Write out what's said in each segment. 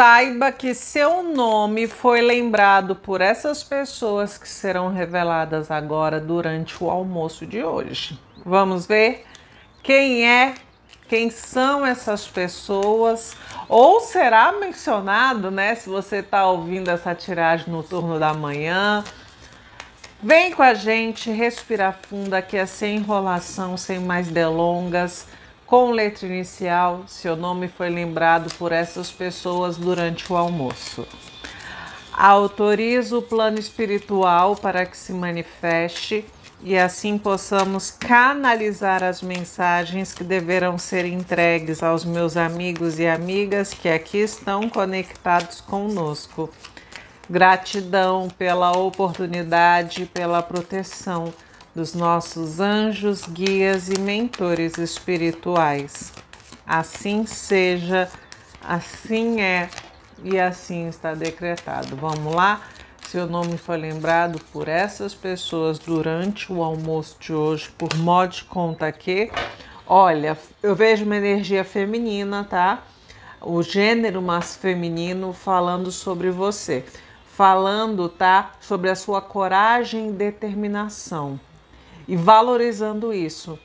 Saiba que seu nome foi lembrado por essas pessoas que serão reveladas agora durante o almoço de hoje. Vamos ver quem é, quem são essas pessoas, ou será mencionado, né? Se você está ouvindo essa tiragem no turno da manhã. Vem com a gente, respira fundo, aqui é sem enrolação, sem mais delongas com letra inicial, seu nome foi lembrado por essas pessoas durante o almoço. Autorizo o plano espiritual para que se manifeste e assim possamos canalizar as mensagens que deverão ser entregues aos meus amigos e amigas que aqui estão conectados conosco. Gratidão pela oportunidade, pela proteção dos nossos anjos, guias e mentores espirituais. Assim seja, assim é e assim está decretado. Vamos lá? Seu nome foi lembrado por essas pessoas durante o almoço de hoje, por modo de conta que, olha, eu vejo uma energia feminina, tá? O gênero mas feminino falando sobre você, falando, tá? Sobre a sua coragem e determinação e valorizando isso.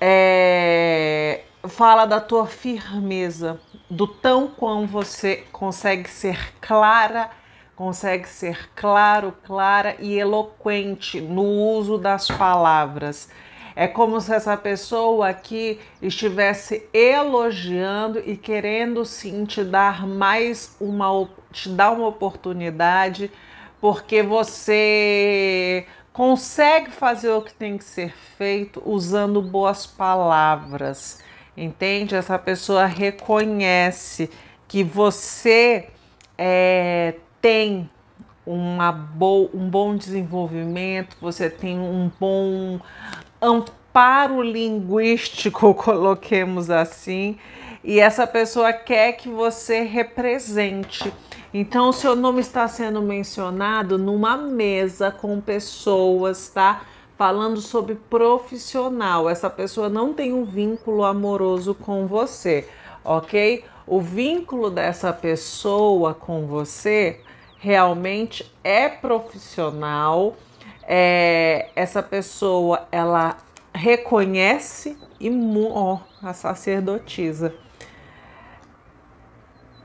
É, fala da tua firmeza, do tão quão você consegue ser clara, consegue ser claro, clara e eloquente no uso das palavras. É como se essa pessoa aqui estivesse elogiando e querendo sim te dar mais uma te dar uma oportunidade, porque você consegue fazer o que tem que ser feito usando boas palavras, entende? Essa pessoa reconhece que você é, tem uma bo um bom desenvolvimento, você tem um bom amparo linguístico, coloquemos assim, e essa pessoa quer que você represente. Então, o seu nome está sendo mencionado numa mesa com pessoas, tá? Falando sobre profissional. Essa pessoa não tem um vínculo amoroso com você, ok? O vínculo dessa pessoa com você realmente é profissional. É, essa pessoa ela reconhece e oh, a sacerdotisa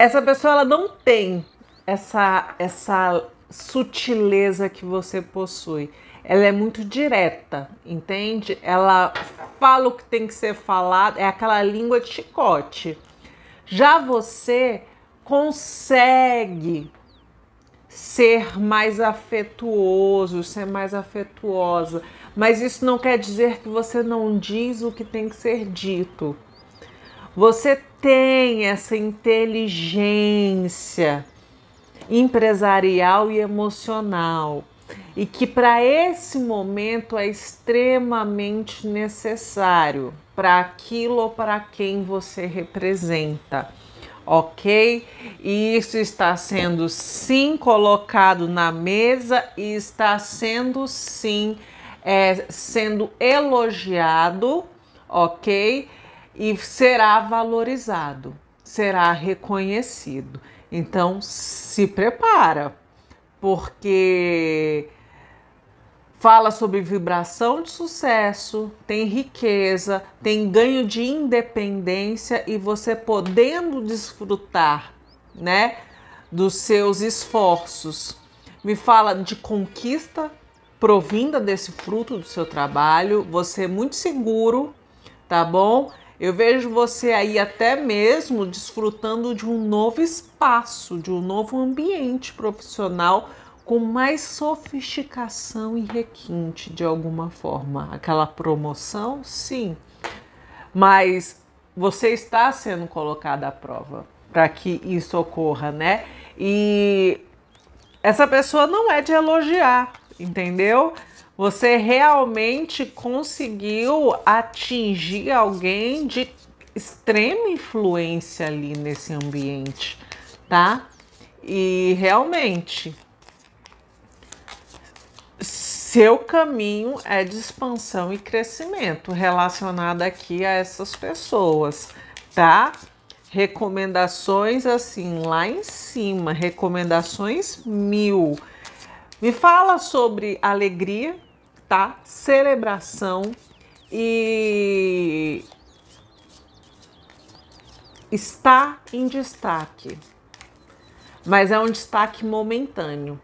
essa pessoa ela não tem essa, essa sutileza que você possui. Ela é muito direta, entende? Ela fala o que tem que ser falado, é aquela língua de chicote. Já você consegue ser mais afetuoso, ser mais afetuosa, mas isso não quer dizer que você não diz o que tem que ser dito. Você tem essa inteligência empresarial e emocional e que para esse momento é extremamente necessário para aquilo ou para quem você representa. Ok? E isso está sendo sim colocado na mesa e está sendo sim é, sendo elogiado, ok? e será valorizado, será reconhecido. Então se prepara, porque fala sobre vibração de sucesso, tem riqueza, tem ganho de independência e você podendo desfrutar, né, dos seus esforços. Me fala de conquista provinda desse fruto do seu trabalho, você é muito seguro, tá bom? Eu vejo você aí até mesmo desfrutando de um novo espaço, de um novo ambiente profissional com mais sofisticação e requinte de alguma forma. Aquela promoção, sim, mas você está sendo colocada à prova para que isso ocorra, né? E essa pessoa não é de elogiar, entendeu? Você realmente conseguiu atingir alguém de extrema influência ali nesse ambiente, tá? E realmente, seu caminho é de expansão e crescimento relacionado aqui a essas pessoas, tá? Recomendações assim lá em cima, recomendações mil me fala sobre alegria, tá? Celebração e está em destaque, mas é um destaque momentâneo,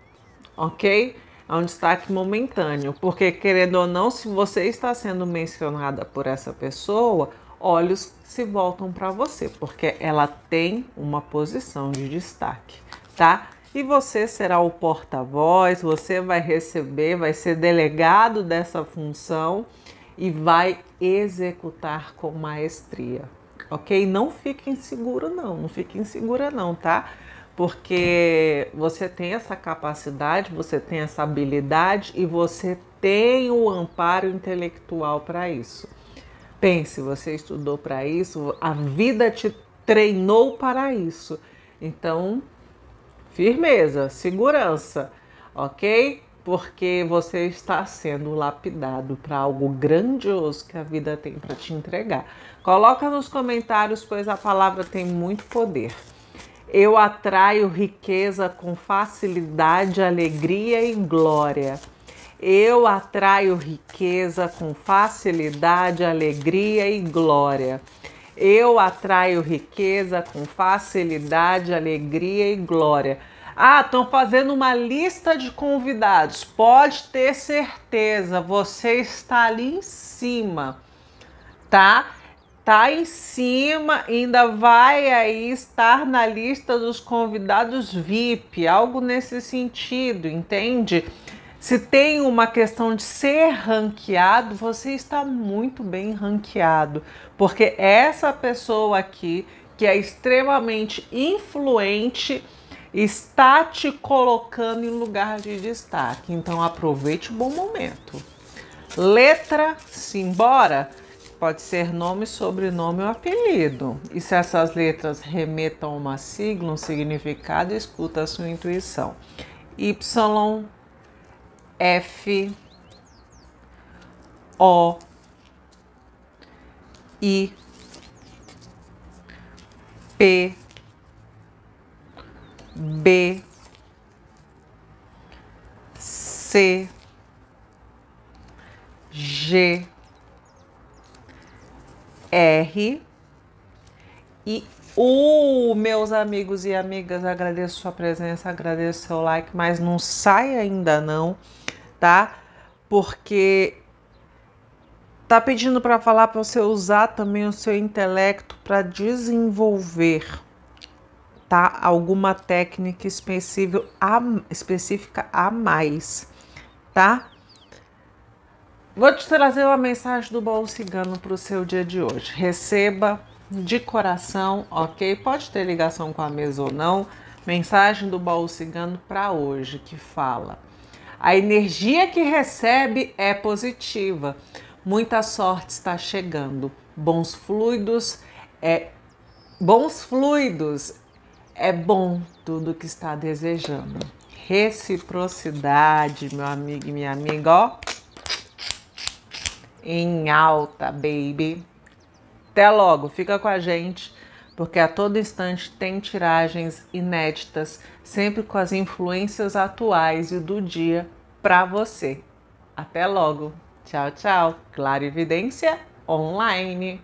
ok? É um destaque momentâneo, porque querendo ou não, se você está sendo mencionada por essa pessoa, olhos se voltam para você, porque ela tem uma posição de destaque, tá? e você será o porta-voz, você vai receber, vai ser delegado dessa função e vai executar com maestria, ok? Não fique inseguro não, não fique insegura não, tá? Porque você tem essa capacidade, você tem essa habilidade e você tem o amparo intelectual para isso. Pense, você estudou para isso, a vida te treinou para isso. Então, firmeza, segurança, ok? Porque você está sendo lapidado para algo grandioso que a vida tem para te entregar. Coloca nos comentários, pois a palavra tem muito poder. Eu atraio riqueza com facilidade, alegria e glória. Eu atraio riqueza com facilidade, alegria e glória. Eu atraio riqueza com facilidade, alegria e glória. Ah, estão fazendo uma lista de convidados. Pode ter certeza, você está ali em cima, tá? Tá em cima, ainda vai aí estar na lista dos convidados VIP, algo nesse sentido, entende? Se tem uma questão de ser ranqueado, você está muito bem ranqueado, porque essa pessoa aqui, que é extremamente influente, está te colocando em lugar de destaque. Então aproveite o bom momento. Letra, simbora, pode ser nome, sobrenome ou apelido. E se essas letras remetam a uma sigla, um significado, escuta a sua intuição. Y F, O, I, P, B, C, G, R e U, meus amigos e amigas, agradeço sua presença, agradeço seu like, mas não sai ainda não tá? Porque tá pedindo para falar para você usar também o seu intelecto para desenvolver tá alguma técnica específica a, específica a mais, tá? Vou te trazer uma mensagem do baú cigano para o seu dia de hoje. Receba de coração, ok? Pode ter ligação com a mesa ou não. Mensagem do baú cigano para hoje que fala: a energia que recebe é positiva. Muita sorte está chegando. Bons fluidos é bons fluidos é bom tudo que está desejando. Reciprocidade, meu amigo e minha amiga, ó. Em alta, baby. Até logo, fica com a gente porque a todo instante tem tiragens inéditas, sempre com as influências atuais e do dia para você. Até logo. Tchau, tchau. Clarividência online.